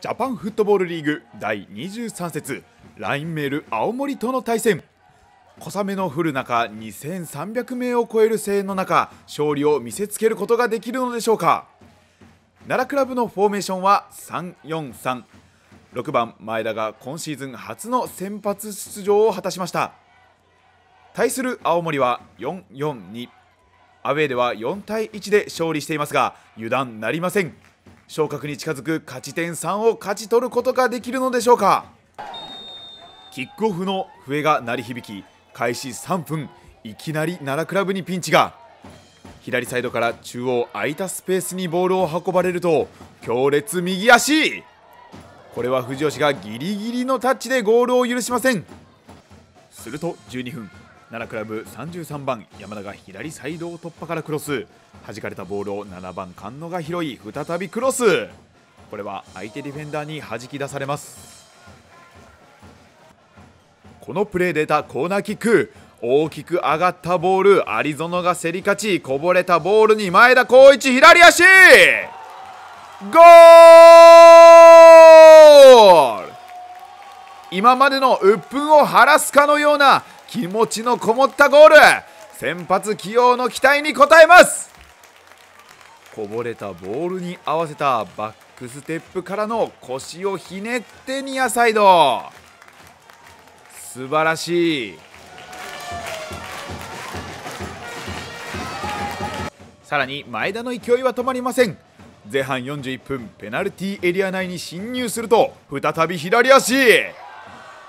ジャパンフットボールリーグ第23節ラインメール青森との対戦小雨の降る中2300名を超える声援の中勝利を見せつけることができるのでしょうか奈良クラブのフォーメーションは343 6番前田が今シーズン初の先発出場を果たしました対する青森は442アウェーでは4対1で勝利していますが油断なりません昇格に近づく勝ち点3を勝ち取ることができるのでしょうかキックオフの笛が鳴り響き開始3分いきなり奈良クラブにピンチが左サイドから中央空いたスペースにボールを運ばれると強烈右足これは藤吉がギリギリのタッチでゴールを許しませんすると12分奈良クラブ33番山田が左サイドを突破からクロス弾かれたボールを7番菅野が拾い再びクロスこれは相手ディフェンダーに弾き出されますこのプレーでたコーナーキック大きく上がったボールアリゾノが競り勝ちこぼれたボールに前田浩一左足ゴー今までの鬱憤を晴らすかのような気持ちのこもったゴール先発起用の期待に応えますこぼれたボールに合わせたバックステップからの腰をひねってニアサイド素晴らしいさらに前田の勢いは止まりません前半41分ペナルティーエリア内に侵入すると再び左足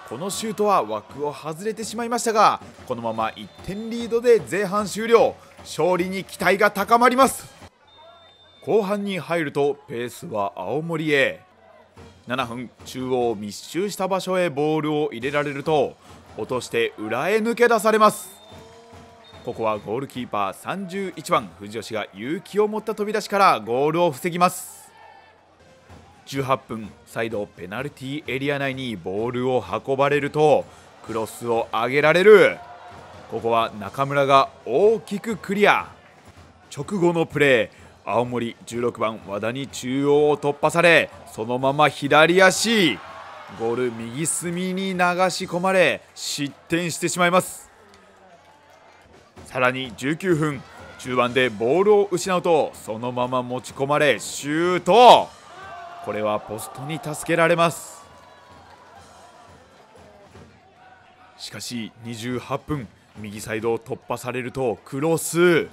このシュートは枠を外れてしまいましたがこのまま1点リードで前半終了勝利に期待が高まります後半に入るとペースは青森へ7分中央密集した場所へボールを入れられると落として裏へ抜け出されますここはゴールキーパー31番藤吉が勇気を持った飛び出しからゴールを防ぎます18分サイドペナルティーエリア内にボールを運ばれるとクロスを上げられるここは中村が大きくクリア直後のプレー青森16番和田に中央を突破されそのまま左足ゴール右隅に流し込まれ失点してしまいますさらに19分中盤でボールを失うとそのまま持ち込まれシュートこれはポストに助けられますしかし28分右サイドを突破されるとクロス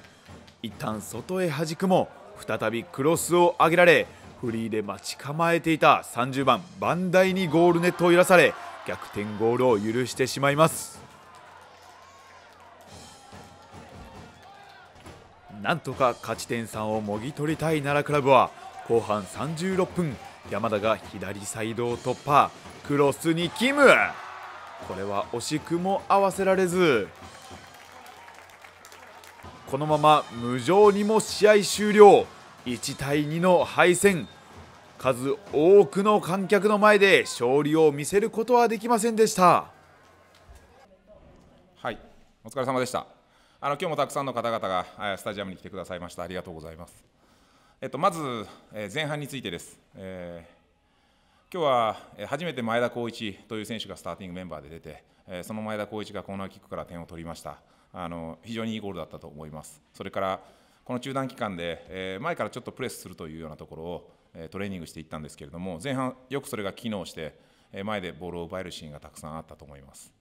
一旦外へ弾くも再びクロスを上げられフリーで待ち構えていた30番バンダイにゴールネットを揺らされ逆転ゴールを許してしまいますなんとか勝ち点3をもぎ取りたい奈良クラブは後半36分山田が左サイドを突破クロスにキムこれは惜しくも合わせられずこのまま無情にも試合終了1対2の敗戦数多くの観客の前で勝利を見せることはできませんでしたはいお疲れ様でしたあの今日もたくさんの方々がスタジアムに来てくださいましたありがとうございますえっと、まず前半についてです、えー、今日は初めて前田浩一という選手がスターティングメンバーで出て、えその前田浩一がコーナーキックから点を取りましたあの、非常にいいゴールだったと思います、それからこの中断期間で、え前からちょっとプレスするというようなところを、えトレーニングしていったんですけれども、前半、よくそれが機能して、え前でボールを奪えるシーンがたくさんあったと思います。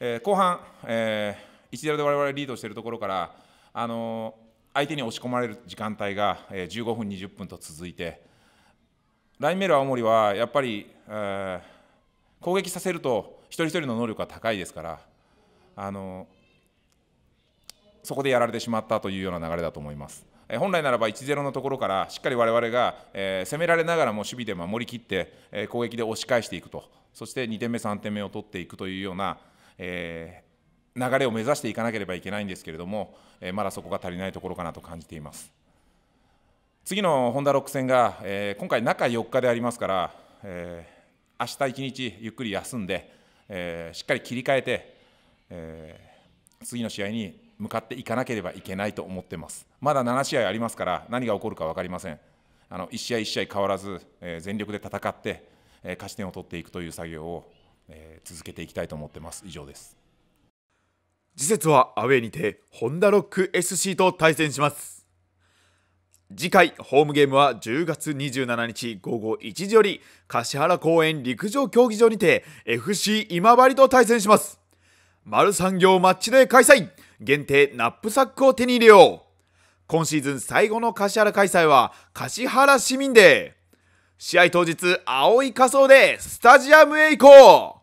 え後半、えー、1 0で我々リードしているところから、あの相手に押し込まれる時間帯が15分、20分と続いて、ラインメール青森はやっぱり、えー、攻撃させると一人一人の能力が高いですから、あのそこでやられてしまったというような流れだと思います。え本来ならば1-0のところからしっかり我々が、え攻められながらも守備で守りきって、え攻撃で押し返していくとそして2点目3点目を取っていくというような、え流れを目指していかなければいけないんですけれども、えまだそこが足りないところかなと感じています。次のホンダロック戦が、え今回、中4日でありますから、えー、明日1日ゆっくり休んで、えしっかり切り替えて、え次の試合に向かっていかなければいけないと思ってます。まだ7試合ありますから、何が起こるか分かりません。あの1試合1試合変わらず、え全力で戦って、え勝ち点を取っていくという作業を、え続けていきたいと思ってます。以上です。次節はアウェーにてホンダロック SC と対戦します次回ホームゲームは10月27日午後1時より橿原公園陸上競技場にて FC 今治と対戦します丸産業マッチで開催限定ナップサックを手に入れよう今シーズン最後の橿原開催は橿原市民デー試合当日青い仮装でスタジアムへ行こう